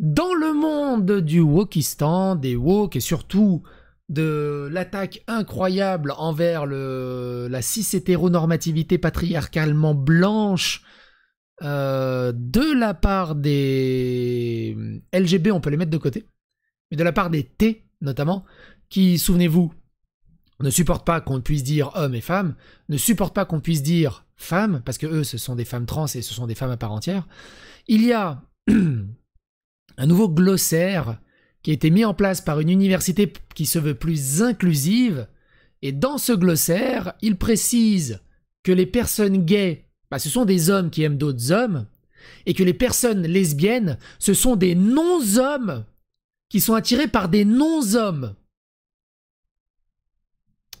dans le monde du wokistan, des wok et surtout de l'attaque incroyable envers le, la cis-hétéronormativité patriarcalement blanche euh, de la part des LGB, on peut les mettre de côté, mais de la part des T notamment, qui, souvenez-vous, ne supportent pas qu'on puisse dire homme et femmes, ne supportent pas qu'on puisse dire femme, parce que eux, ce sont des femmes trans et ce sont des femmes à part entière. Il y a un nouveau glossaire qui a été mis en place par une université qui se veut plus inclusive. Et dans ce glossaire, il précise que les personnes gays, bah, ce sont des hommes qui aiment d'autres hommes, et que les personnes lesbiennes, ce sont des non-hommes qui sont attirés par des non-hommes.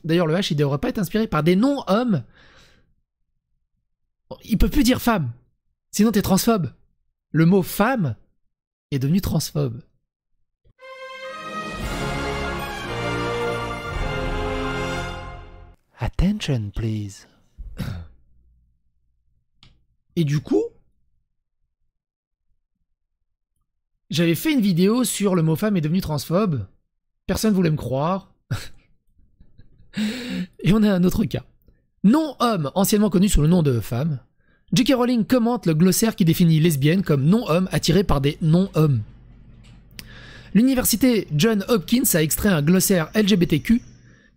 D'ailleurs, le H, il devrait pas être inspiré par des non-hommes. Il peut plus dire femme, sinon tu es transphobe. Le mot femme, est devenu transphobe. Attention, please. Et du coup, j'avais fait une vidéo sur le mot femme est devenu transphobe. Personne voulait me croire. Et on a un autre cas. Non homme, anciennement connu sous le nom de femme, J.K. Rowling commente le glossaire qui définit lesbienne comme non-homme attiré par des non-hommes. L'université John Hopkins a extrait un glossaire LGBTQ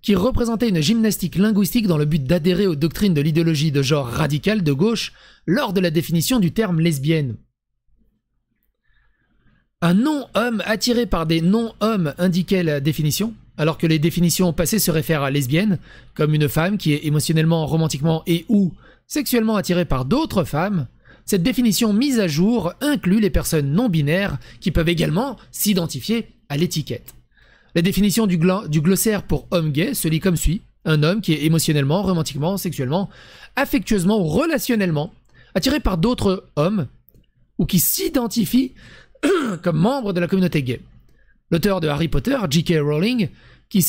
qui représentait une gymnastique linguistique dans le but d'adhérer aux doctrines de l'idéologie de genre radicale de gauche lors de la définition du terme lesbienne. Un non-homme attiré par des non-hommes indiquait la définition, alors que les définitions passées se réfèrent à lesbienne, comme une femme qui est émotionnellement, romantiquement et ou sexuellement attirée par d'autres femmes, cette définition mise à jour inclut les personnes non binaires qui peuvent également s'identifier à l'étiquette. La définition du, du, glossaire pour homme gay se lit comme suit. Un homme qui est émotionnellement, romantiquement, sexuellement, affectueusement ou relationnellement attiré par d'autres hommes ou qui s'identifie comme membre de la communauté gay l'auteur de Harry Potter, J.K. Rowling,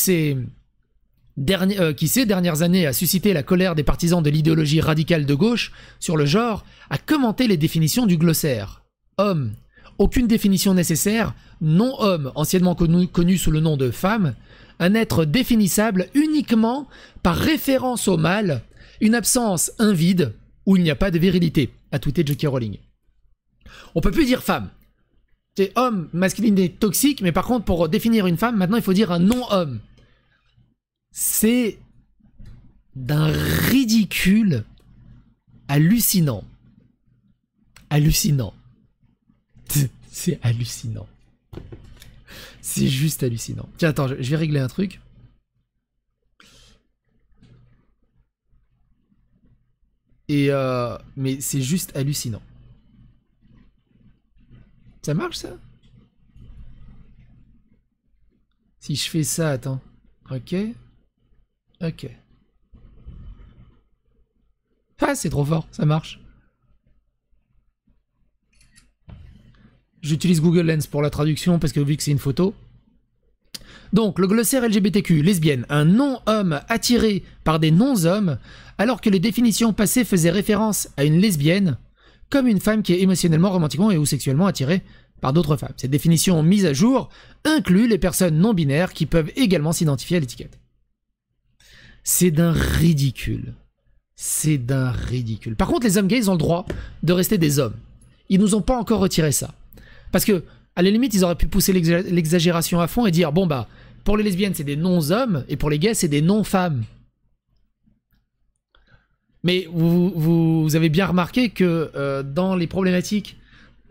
euh, qui ces dernières années a suscité la colère des partisans de l'idéologie radicale de gauche sur le genre, a commenté les définitions du glossaire. Homme. Aucune définition nécessaire, non-homme, anciennement connu, sous le nom de femme, un être définissable uniquement par référence au mal, une absence, un vide, où il n'y a pas de virilité, a tweeté J.K. Rowling. On peut plus dire femme, c'est homme, et toxique, mais par contre, pour définir une femme, maintenant, il faut dire un non-homme. C'est d'un ridicule hallucinant. Hallucinant. C'est hallucinant. C'est juste hallucinant. Tiens, attends, je, vais régler un truc. Et euh, mais c'est juste hallucinant. Ça marche ça Si je fais ça, attends. Ok. Ok. Ah, c'est trop fort, ça marche. J'utilise Google Lens pour la traduction parce que vu que c'est une photo. Donc, le glossaire LGBTQ, lesbienne, un non-homme attiré par des non-hommes, alors que les définitions passées faisaient référence à une lesbienne, comme une femme qui est émotionnellement, romantiquement et ou sexuellement attirée par d'autres femmes. Cette définition mise à jour inclut les personnes non binaires qui peuvent également s'identifier à l'étiquette. C'est d'un ridicule. C'est d'un ridicule. Par contre, les hommes gays ont le droit de rester des hommes. Ils nous ont pas encore retiré ça. Parce que, à la limite, ils auraient pu pousser l'exagération à fond et dire bon bah, pour les lesbiennes, c'est des non-hommes et pour les gays, c'est des non-femmes. Mais vous, avez bien remarqué que euh, dans les problématiques,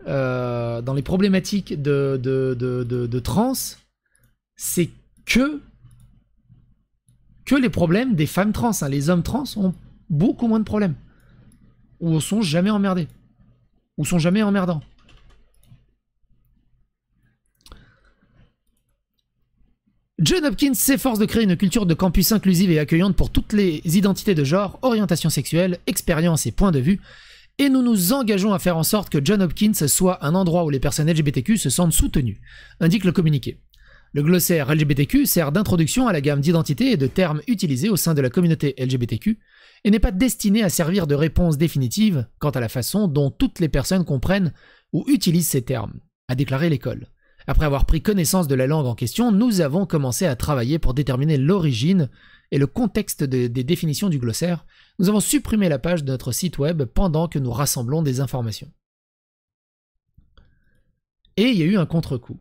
euh, dans les problématiques de, trans, c'est que, que les problèmes des femmes trans. Hein. Les hommes trans ont beaucoup moins de problèmes. Ou sont jamais emmerdés. Ou sont jamais emmerdants. John Hopkins s'efforce de créer une culture de campus inclusive et accueillante pour toutes les identités de genre, orientation sexuelle, expérience et points de vue, et nous nous engageons à faire en sorte que John Hopkins soit un endroit où les personnes LGBTQ se sentent soutenues, indique le communiqué. Le glossaire LGBTQ sert d'introduction à la gamme d'identités et de termes utilisés au sein de la communauté LGBTQ, et n'est pas destiné à servir de réponse définitive quant à la façon dont toutes les personnes comprennent ou utilisent ces termes, a déclaré l'école. Après avoir pris connaissance de la langue en question, nous avons commencé à travailler pour déterminer l'origine et le contexte des définitions du glossaire. Nous avons supprimé la page de notre site web pendant que nous rassemblons des informations. Et il y a eu un contre-coup.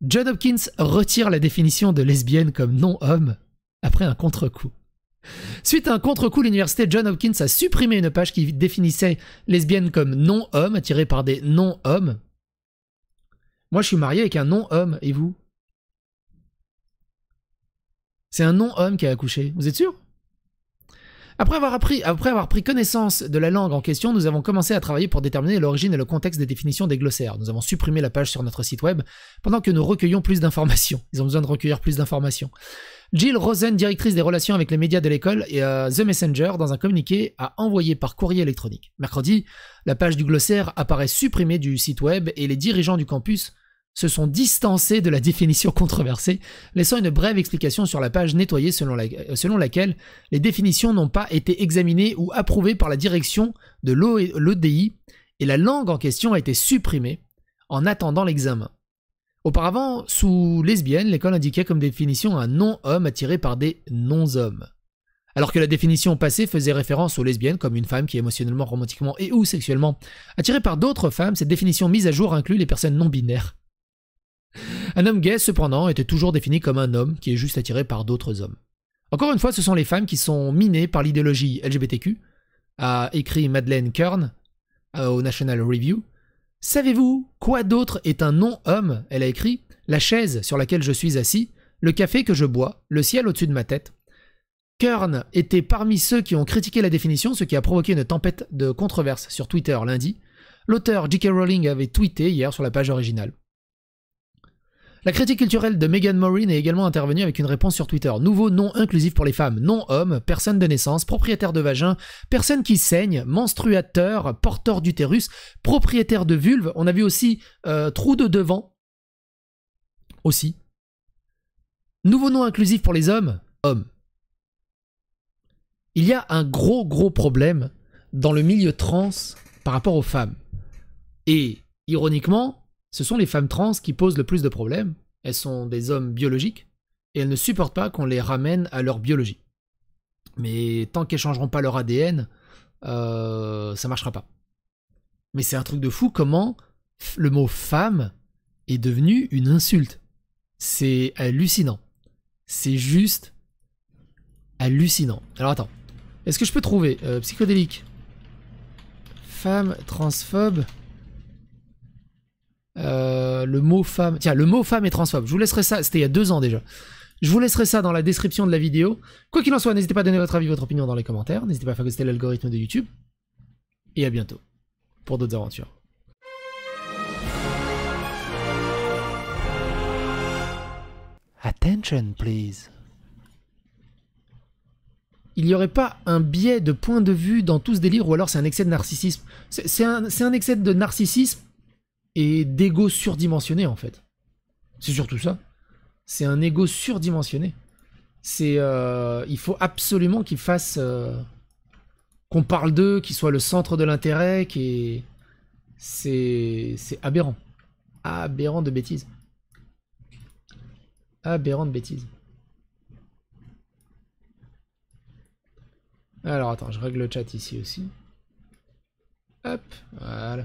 John Hopkins retire la définition de lesbienne comme non-homme après un contre-coup. Suite à un contre-coup, l'université John Hopkins a supprimé une page qui définissait lesbienne comme non-homme, attirée par des non-hommes, moi, je suis marié avec un non-homme, et vous C'est un non-homme qui a accouché, vous êtes sûr après avoir, appris, après avoir pris connaissance de la langue en question, nous avons commencé à travailler pour déterminer l'origine et le contexte des définitions des glossaires. Nous avons supprimé la page sur notre site web pendant que nous recueillons plus d'informations. Ils ont besoin de recueillir plus d'informations. Jill Rosen, directrice des relations avec les médias de l'école et euh, The Messenger, dans un communiqué, a envoyé par courrier électronique. Mercredi, la page du glossaire apparaît supprimée du site web et les dirigeants du campus se sont distancés de la définition controversée, laissant une brève explication sur la page nettoyée selon, euh, laquelle les définitions n'ont pas été examinées ou approuvées par la direction de l'ODI et la langue en question a été supprimée en attendant l'examen. Auparavant, sous lesbienne, l'école indiquait comme définition un non-homme attiré par des non-hommes. Alors que la définition passée faisait référence aux lesbiennes comme une femme qui est émotionnellement, romantiquement et ou sexuellement attirée par d'autres femmes, cette définition mise à jour inclut les personnes non binaires. Un homme gay, cependant, était toujours défini comme un homme qui est juste attiré par d'autres hommes. Encore une fois, ce sont les femmes qui sont minées par l'idéologie LGBTQ, a écrit Madeleine Kern euh, au National Review. Savez-vous quoi d'autre est un non-homme Elle a écrit La chaise sur laquelle je suis assis, le café que je bois, le ciel au-dessus de ma tête. Kern était parmi ceux qui ont critiqué la définition, ce qui a provoqué une tempête de controverses sur Twitter lundi. L'auteur J.K. Rowling avait tweeté hier sur la page originale. La critique culturelle de Megan Maureen est également intervenue avec une réponse sur Twitter. Nouveau nom inclusif pour les femmes, non homme, personne de naissance, propriétaire de vagin, personne qui saigne, menstruateur, porteur d'utérus, propriétaire de vulve. On a vu aussi euh, trou de devant. Aussi. Nouveau nom inclusif pour les hommes, Hommes. Il y a un gros gros problème dans le milieu trans par rapport aux femmes. Et ironiquement, ce sont les femmes trans qui posent le plus de problèmes. Elles sont des hommes biologiques et elles ne supportent pas qu'on les ramène à leur biologie. Mais tant qu'elles changeront pas leur ADN, euh, ça marchera pas. Mais c'est un truc de fou comment le mot femme est devenu une insulte. C'est hallucinant. C'est juste hallucinant. Alors attends. Est-ce que je peux trouver euh, psychodélique Femme transphobe euh, le mot femme. Tiens, le mot femme est transphobe. Je vous laisserai ça. C'était il y a deux ans déjà. Je vous laisserai ça dans la description de la vidéo. Quoi qu'il en soit, n'hésitez pas à donner votre avis, votre opinion dans les commentaires. N'hésitez pas à fagoster l'algorithme de YouTube. Et à bientôt pour d'autres aventures. Attention, please. Il n'y aurait pas un biais de point de vue dans tout ce délire, ou alors c'est un excès de narcissisme. C'est un excès de narcissisme et d'ego surdimensionné en fait. C'est surtout ça. C'est un ego surdimensionné. C'est, euh, il faut absolument qu'il fasse, euh, qu'on parle d'eux, qu'il soit le centre de l'intérêt, qui c'est, c'est aberrant, aberrant de bêtises, aberrant de bêtises. Alors attends, je règle le chat ici aussi. Hop, voilà.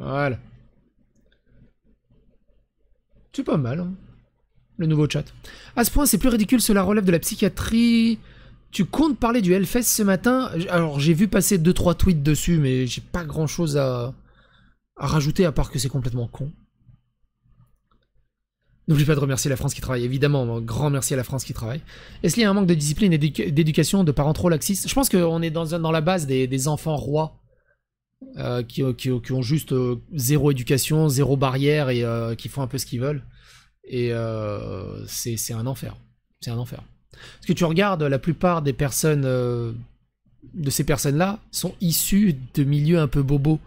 Voilà. C'est pas mal, hein. le nouveau chat. À ce point, c'est plus ridicule, cela relève de la psychiatrie. Tu comptes parler du Hellfest ce matin Alors, j'ai vu passer 2-3 tweets dessus, mais j'ai pas grand-chose à... rajouter, à part que c'est complètement con. N'oublie pas de remercier la France qui travaille, évidemment. Un grand merci à la France qui travaille. Est-ce qu'il y a un manque de discipline et d'éducation de parents trop laxistes Je pense qu'on est dans, dans, la base des, des enfants rois. Euh, qui, qui, ont juste euh, zéro éducation, zéro barrière et euh, qui font un peu ce qu'ils veulent. Et c'est un enfer. C'est un enfer. Parce que tu regardes, la plupart des personnes, de ces personnes-là, sont issues de milieux un peu bobos.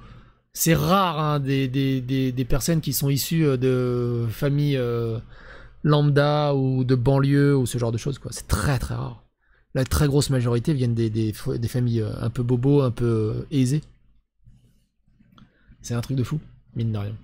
C'est rare hein, des, des, des, des, personnes qui sont issues de familles lambda ou de banlieue ou ce genre de choses. C'est très très rare. La très grosse majorité viennent des, familles un peu bobos, un peu aisées. C'est un truc de fou, mine de rien.